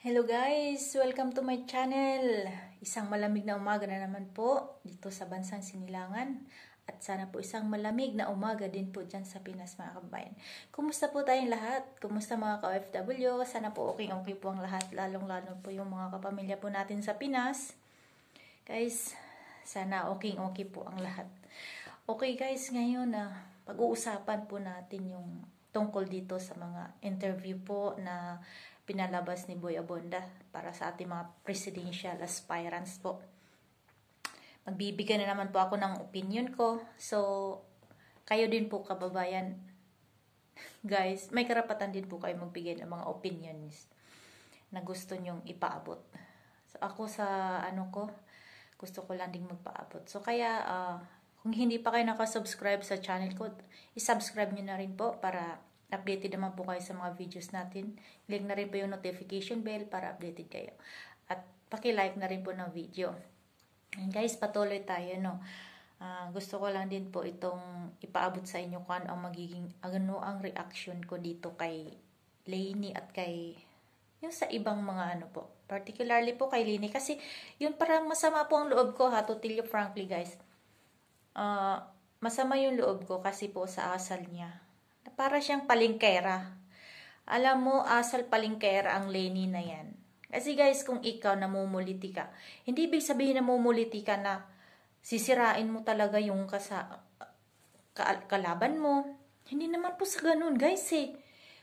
Hello guys! Welcome to my channel! Isang malamig na umaga na naman po dito sa Bansang Sinilangan at sana po isang malamig na umaga din po dyan sa Pinas mga kabayan. Kumusta po tayong lahat? Kumusta mga ka-OFW? Sana po okay-okay po ang lahat lalong-lalo po yung mga kapamilya po natin sa Pinas. Guys, sana okay-okay po ang lahat. Okay guys, ngayon na ah, pag-uusapan po natin yung tungkol dito sa mga interview po na pinalabas ni Boy Abonda para sa ating mga presidential aspirants po. Magbibigyan na naman po ako ng opinion ko. So, kayo din po kababayan. Guys, may karapatan din po kayo magbigay ng mga opinions na gusto nyong ipaabot. So, ako sa ano ko, gusto ko lang din magpaabot. So, kaya, uh, kung hindi pa kayo subscribe sa channel ko, isubscribe nyo na rin po para Updated naman po kayo sa mga videos natin. Click na rin po yung notification bell para updated kayo. At paki-like na rin po ng video. And guys, patuloy tayo, no? Uh, gusto ko lang din po itong ipaabot sa inyo kung ano ang magiging, ano ang reaction ko dito kay Lainey at kay yung sa ibang mga ano po. Particularly po kay Lini. Kasi yun parang masama po ang loob ko ha. To tell you frankly guys. Uh, masama yung loob ko kasi po sa asal niya. Para siyang palingkera. Alam mo, asal palingkera ang Lenny na yan. Kasi guys, kung ikaw namumuliti ka, hindi ibig sabihin namumuliti ka na sisirain mo talaga yung kasa, ka, kalaban mo. Hindi naman po sa ganun, guys eh.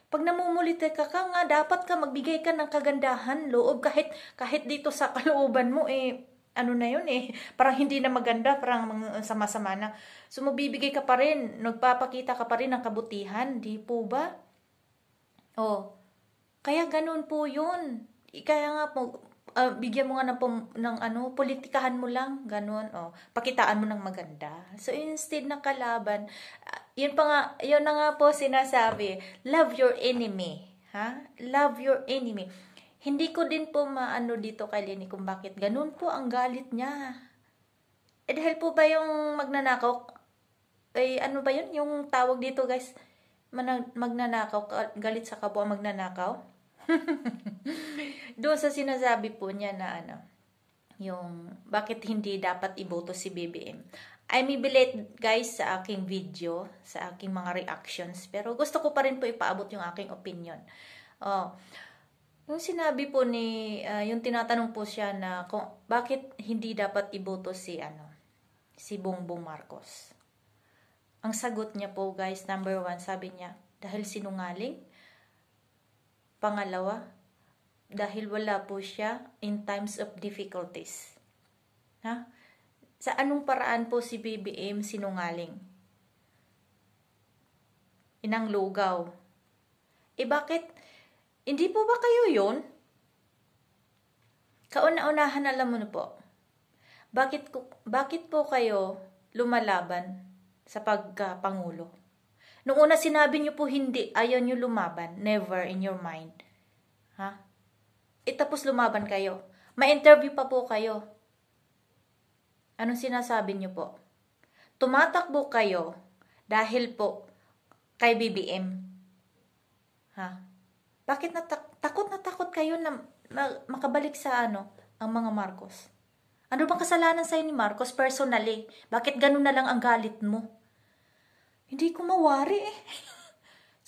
Pag namumuliti ka ka nga, dapat ka magbigay ka ng kagandahan, loob, kahit, kahit dito sa kalooban mo eh, ano na yun eh, parang hindi na maganda, parang sama-sama na. So, mabibigay ka pa rin, nagpapakita ka pa rin ng kabutihan, di po ba? Oh, kaya ganun po yun. Kaya nga po, uh, bigyan mo nga ng, ng ano, politikahan mo lang, ganun, oh, pakitaan mo ng maganda. So, instead ng kalaban, uh, yun pa nga, yun na nga po sinasabi, love your enemy, ha? Love your enemy. Hindi ko din po maano dito kay Lenny kung bakit ganun po ang galit niya. Eh dahil po ba yung magnanakaw? Ay eh, ano ba yun? Yung tawag dito guys, magnanakaw, galit sa kapwa magnanakaw? Doon sa sinasabi po niya na ano, yung bakit hindi dapat iboto si BBM. I'm belate guys sa aking video, sa aking mga reactions, pero gusto ko pa rin po ipaabot yung aking opinion. Oh, Nung sinabi po ni, uh, yung tinatanong po siya na kung, bakit hindi dapat iboto si, ano, si Bongbong Marcos. Ang sagot niya po guys, number one, sabi niya, dahil sinungaling. Pangalawa, dahil wala po siya in times of difficulties. Ha? Sa anong paraan po si BBM sinungaling? Inang lugaw. E bakit hindi po ba kayo yon? Kauna-unahan alam mo po. Bakit, bakit po kayo lumalaban sa pagkapangulo? Nung una sinabi niyo po hindi, ayaw niyo lumaban. Never in your mind. Ha? E tapos lumaban kayo. ma interview pa po kayo. Anong sinasabi niyo po? Tumatakbo kayo dahil po kay BBM. Ha? Bakit na takot na takot kayo na makabalik sa ano, ang mga Marcos? Ano bang kasalanan sa'yo ni Marcos personally? Bakit ganun na lang ang galit mo? Hindi ko mawari eh.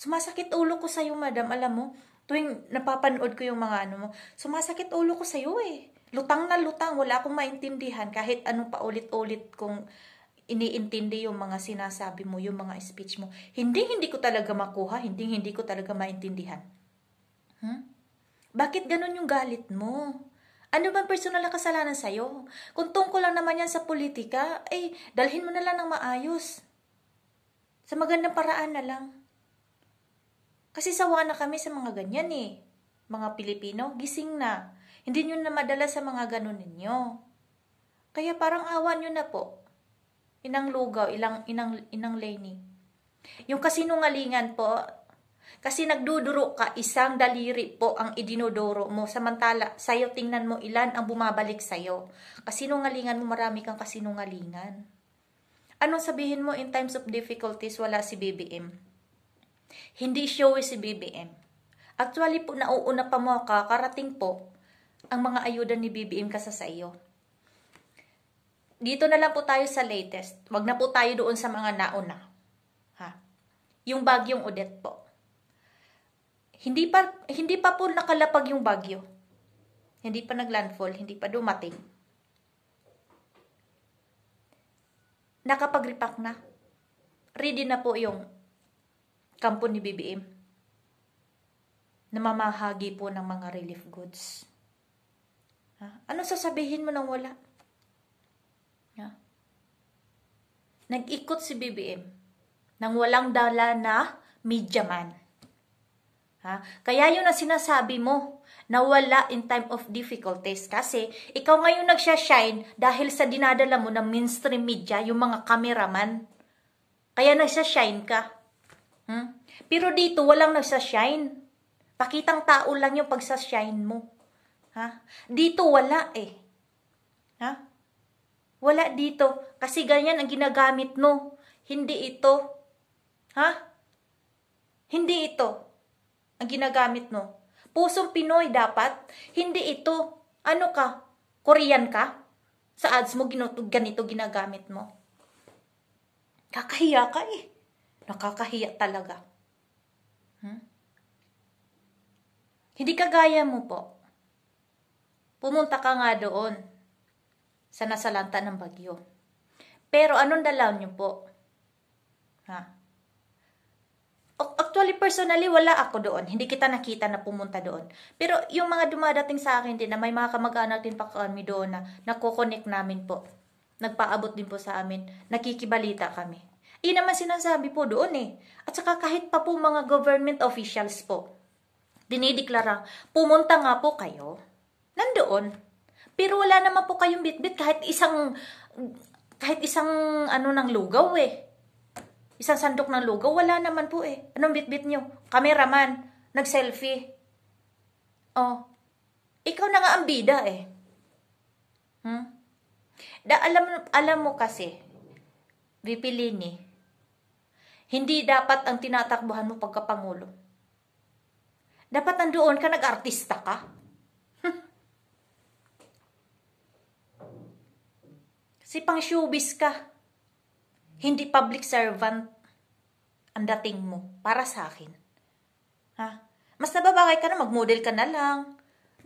Sumasakit ulo ko sa'yo, madam. Alam mo, tuwing napapanood ko yung mga ano mo, sumasakit ulo ko sa'yo eh. Lutang na lutang, wala akong maintindihan kahit anong paulit-ulit kong iniintindi yung mga sinasabi mo, yung mga speech mo. Hindi, hindi ko talaga makuha, hindi, hindi ko talaga maintindihan. Hmm? Bakit ganun yung galit mo? Ano bang personal na kasalanan sa'yo? Kung tungkol lang naman yan sa politika, ay eh, dalhin mo na lang ng maayos. Sa magandang paraan na lang. Kasi sawa na kami sa mga ganyan eh. Mga Pilipino, gising na. Hindi nyo na madala sa mga ganun ninyo. Kaya parang awa nyo na po. Inang lugaw, ilang, inang, inang Lenny. Yung kasinungalingan po, kasi nagduduro ka, isang daliri po ang idinodoro mo. Samantala, sa'yo tingnan mo ilan ang bumabalik sa'yo. Kasinungalingan mo, marami kang kasinungalingan. Anong sabihin mo in times of difficulties, wala si BBM? Hindi showy si BBM. Actually po, nauuna pa mo ka, karating po ang mga ayuda ni BBM kasa sa iyo dito na lang po tayo sa latest. Wag na po tayo doon sa mga nauna. Ha? Yung bagyong Odette po. Hindi pa, hindi pa po nakalapag yung bagyo. Hindi pa naglandfall, hindi pa dumating. Nakapag-repack na. Ready na po yung kampo ni BBM. Namamahagi po ng mga relief goods. Ha? Ano sasabihin mo nang wala? Ha? Nag-ikot si BBM nang walang dala na media man. Ha? Kaya yun ang sinasabi mo na wala in time of difficulties kasi ikaw ngayon nagsha-shine dahil sa dinadala mo ng mainstream media, yung mga cameraman. Kaya nagsha-shine ka. Hmm? Pero dito, walang nagsha-shine. Pakitang tao lang yung pagsashine mo. Ha? Dito, wala eh. Ha? Wala dito. Kasi ganyan ang ginagamit mo. Hindi ito. Ha? Hindi ito ang ginagamit, no? Pusong Pinoy dapat. Hindi ito. Ano ka? Korean ka? Sa ads mo, ganito ginagamit mo. Kakahiya ka eh. Nakakahiya talaga. Hmm? Hindi ka kagaya mo po. Pumunta ka nga doon sa nasalanta ng bagyo. Pero anong dalaw niyo po? Ha? Actually, personally, wala ako doon. Hindi kita nakita na pumunta doon. Pero yung mga dumadating sa akin din na may mga kamag-anak din pa kami doon na nakokonek namin po. Nagpaabot din po sa amin. Nakikibalita kami. Iyon naman sinasabi po doon eh. At saka kahit pa po mga government officials po, dinideklara, pumunta nga po kayo. Nandoon. Pero wala naman po kayong bitbit kahit isang kahit isang ano ng lugaw eh. Isang sandok ng lugaw, wala naman po eh. Anong bitbit nyo? Kameraman, nag-selfie. Oh, ikaw na nga ang bida eh. Hmm? Da, alam, alam mo kasi, Vipilini, hindi dapat ang tinatakbuhan mo pagkapangulo. Dapat nandoon ka, nag-artista ka. Kasi pang showbiz ka. Hindi public servant ang dating mo para sa akin. Ha? Mas nababakay ka na, mag-model ka na lang.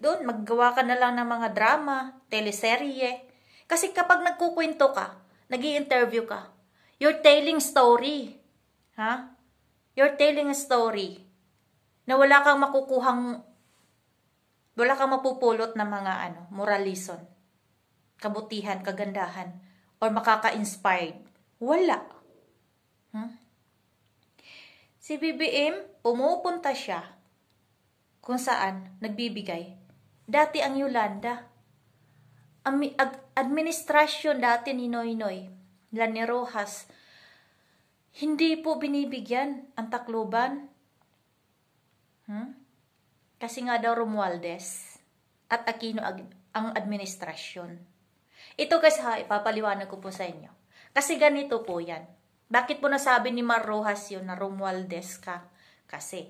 Doon, maggawa ka na lang ng mga drama, teleserye. Kasi kapag nagkukwento ka, nag interview ka, you're telling story. Ha? You're telling a story na wala kang makukuhang, wala kang mapupulot na mga ano, moral lesson, kabutihan, kagandahan, or makaka-inspired. Wala. Hmm? Si BBM, pumupunta siya kung saan nagbibigay. Dati ang Yolanda, Ang ag, administrasyon dati ni Noynoy, Lani Rojas, hindi po binibigyan ang Tacloban. Hmm? Kasi nga daw Romualdez at Aquino ang administrasyon. Ito guys ha, ipapaliwanag ko po sa inyo. Kasi ganito po yan. Bakit po nasabi ni Mar Rojas yun na Romualdez ka? Kasi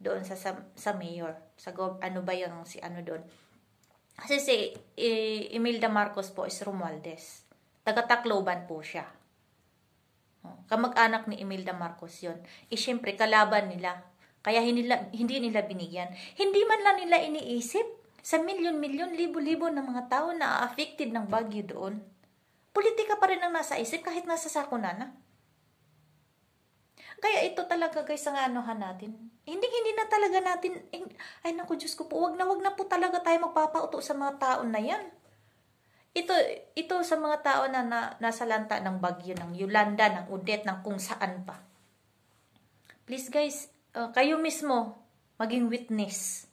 doon sa, sa, sa mayor. Sa gov, ano ba yung si ano doon? Kasi si e, Imelda Marcos po is Romualdez. Taga-Tacloban po siya. Oh, kamag-anak ni Emilda Marcos yon. E eh, syempre, kalaban nila. Kaya hindi, hindi nila binigyan. Hindi man lang nila iniisip sa milyon-milyon, libo-libo ng mga tao na affected ng bagyo doon politika pa rin ang nasa isip kahit nasa sakuna na. Kaya ito talaga guys ang anohan natin. Hindi hindi na talaga natin ay nako Diyos ko po, wag na wag na po talaga tayo magpapauto sa mga tao na 'yan. Ito ito sa mga tao na, na nasa lanta ng bagyo ng Yolanda, ng Udet, ng kung saan pa. Please guys, uh, kayo mismo maging witness.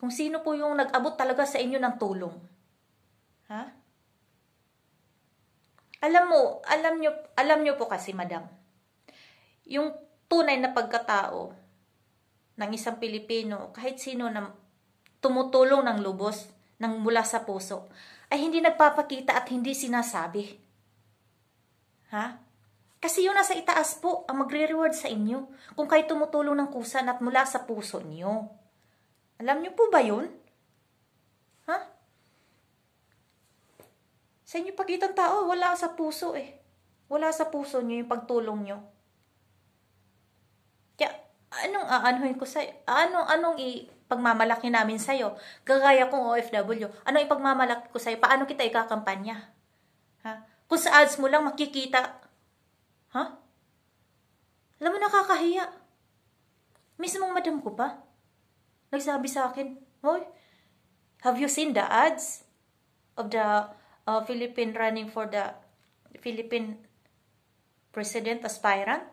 Kung sino po yung nag-abot talaga sa inyo ng tulong. Ha? Alam mo, alam nyo, alam nyo po kasi, madam, yung tunay na pagkatao ng isang Pilipino, kahit sino na tumutulong ng lubos, ng mula sa puso, ay hindi nagpapakita at hindi sinasabi. Ha? Kasi yun nasa itaas po ang magre-reward sa inyo kung kayo tumutulong ng kusan at mula sa puso niyo. Alam niyo po ba yun? Sa inyo pagitan tao, wala sa puso eh. Wala sa puso nyo yung pagtulong nyo. Kaya, anong aanuhin ko sa'yo? Anong, anong ipagmamalaki namin sa'yo? Gagaya kong OFW, anong ipagmamalaki ko sa'yo? Paano kita ikakampanya? Ha? Kung sa ads mo lang makikita, ha? Alam mo, nakakahiya. Mismong madam ko pa, nagsabi sa akin, Hoy, have you seen the ads of the uh, Philippine running for the Philippine president aspirant?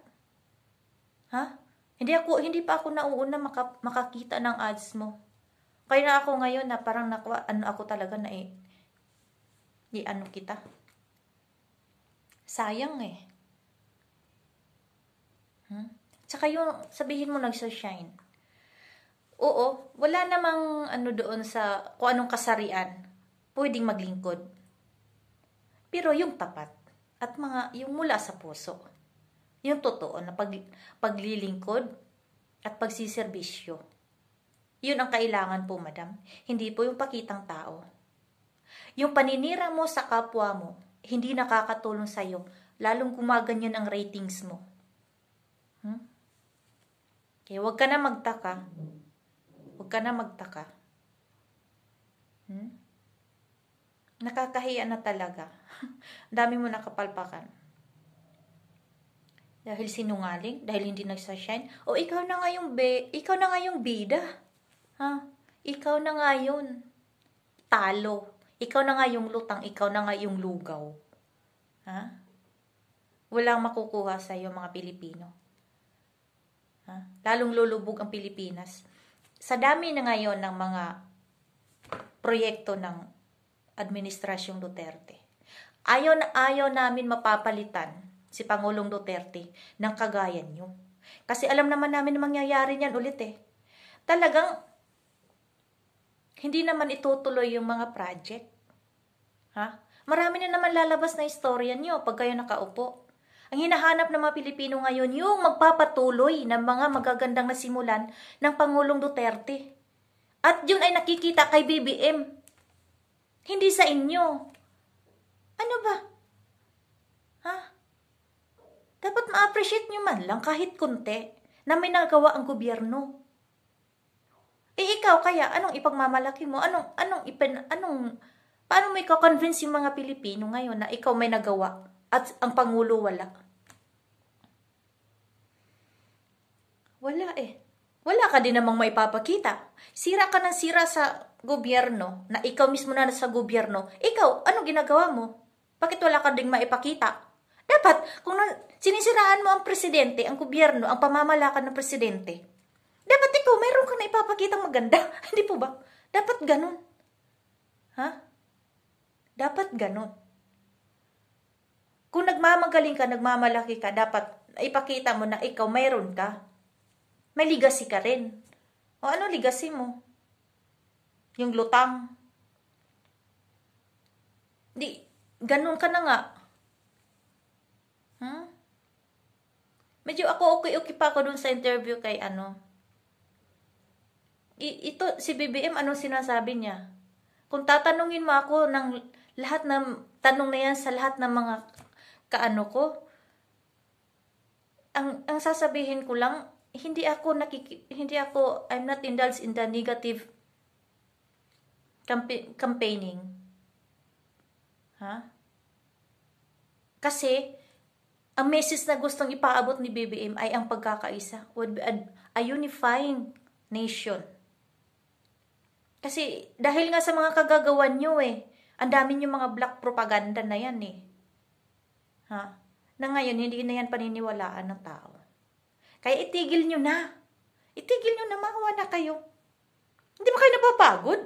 Ha? Huh? Hindi ako hindi pa ako nauuna maka, makakita ng ads mo. Kaya na ako ngayon na parang nakwa, ano ako talaga na eh. Di ano kita. Sayang eh. Hmm? Tsaka yung sabihin mo nagsa-shine. Oo, wala namang ano doon sa kung anong kasarian. Pwedeng maglingkod pero yung tapat at mga yung mula sa puso, yung totoo na pag, paglilingkod at pagsiservisyo. Yun ang kailangan po, madam. Hindi po yung pakitang tao. Yung paninira mo sa kapwa mo, hindi nakakatulong sa'yo, lalong gumaganyan ang ratings mo. Hmm? Okay, huwag ka na magtaka. Huwag ka na magtaka. Hmm? Nakakahiya na talaga. dami mo nakapalpakan. Dahil sinungaling, dahil hindi nagsashine. O ikaw na nga yung, be, ikaw na nga yung bida. Ha? Ikaw na nga yun. Talo. Ikaw na nga yung lutang, ikaw na nga yung lugaw. Ha? Walang makukuha sa iyo mga Pilipino. Ha? Lalong lulubog ang Pilipinas. Sa dami na ngayon ng mga proyekto ng Administrasyong Duterte. Ayon na ayaw namin mapapalitan si Pangulong Duterte ng kagayan nyo. Kasi alam naman namin na mangyayari niyan ulit eh. Talagang hindi naman itutuloy yung mga project. Ha? Marami na naman lalabas na istorya nyo pag kayo nakaupo. Ang hinahanap ng mga Pilipino ngayon yung magpapatuloy ng mga magagandang nasimulan ng Pangulong Duterte. At yun ay nakikita kay BBM hindi sa inyo. Ano ba? Ha? Dapat ma-appreciate nyo man lang kahit kunti na may nagawa ang gobyerno. Eh ikaw kaya, anong ipagmamalaki mo? Anong, anong, ipin, anong, paano mo i-convince yung mga Pilipino ngayon na ikaw may nagawa at ang Pangulo wala? Wala eh. Wala ka din namang maipapakita. Sira ka ng sira sa gobyerno, na ikaw mismo na nasa gobyerno, ikaw, ano ginagawa mo? Bakit wala ka ding maipakita? Dapat, kung sinisiraan mo ang presidente, ang gobyerno, ang pamamalakan ng presidente, dapat ikaw, meron ka na ipapakita maganda. Hindi po ba? Dapat ganun. Ha? Dapat ganun. Kung nagmamagaling ka, nagmamalaki ka, dapat ipakita mo na ikaw mayroon ka. May legacy ka rin. O ano legacy mo? Yung lutang. Di, ganun ka na nga. Hmm? Medyo ako okay-okay pa ako dun sa interview kay ano. I, ito, si BBM, anong sinasabi niya? Kung tatanungin mo ako ng lahat ng tanong na yan sa lahat ng mga kaano ko, ang, ang sasabihin ko lang, hindi ako nakiki, hindi ako, I'm not indulged in the negative Campa- campaigning. Ha? Kasi, ang message na gustong ipaabot ni BBM ay ang pagkakaisa. Would be a, a unifying nation. Kasi, dahil nga sa mga kagagawan nyo eh, ang dami nyo mga black propaganda na yan eh. Ha? Na ngayon, hindi na yan paniniwalaan ng tao. Kaya itigil nyo na. Itigil nyo na, mahawa na kayo. Hindi ba kayo napapagod?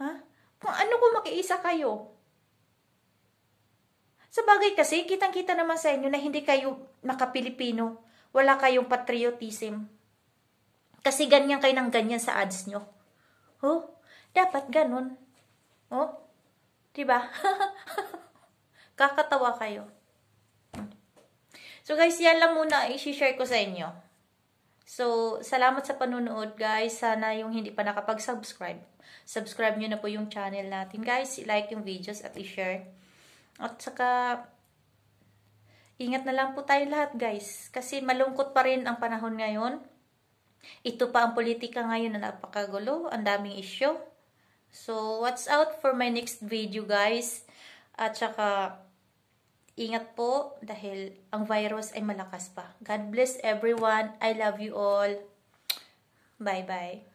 Ha? Kung ano kung makiisa kayo? Sa bagay kasi, kitang-kita naman sa inyo na hindi kayo makapilipino. Wala kayong patriotism. Kasi ganyan kayo ng ganyan sa ads nyo. Oh, dapat ganun. Oh, diba? Kakatawa kayo. So guys, yan lang muna i-share ko sa inyo. So, salamat sa panunood guys. Sana yung hindi pa nakapag-subscribe, subscribe nyo na po yung channel natin guys. I-like yung videos at i-share. At saka, ingat na lang po tayo lahat guys. Kasi malungkot pa rin ang panahon ngayon. Ito pa ang politika ngayon na napakagulo. Ang daming issue. So, what's out for my next video guys. At saka, Ingat po dahil ang virus ay malakas pa. God bless everyone. I love you all. Bye-bye.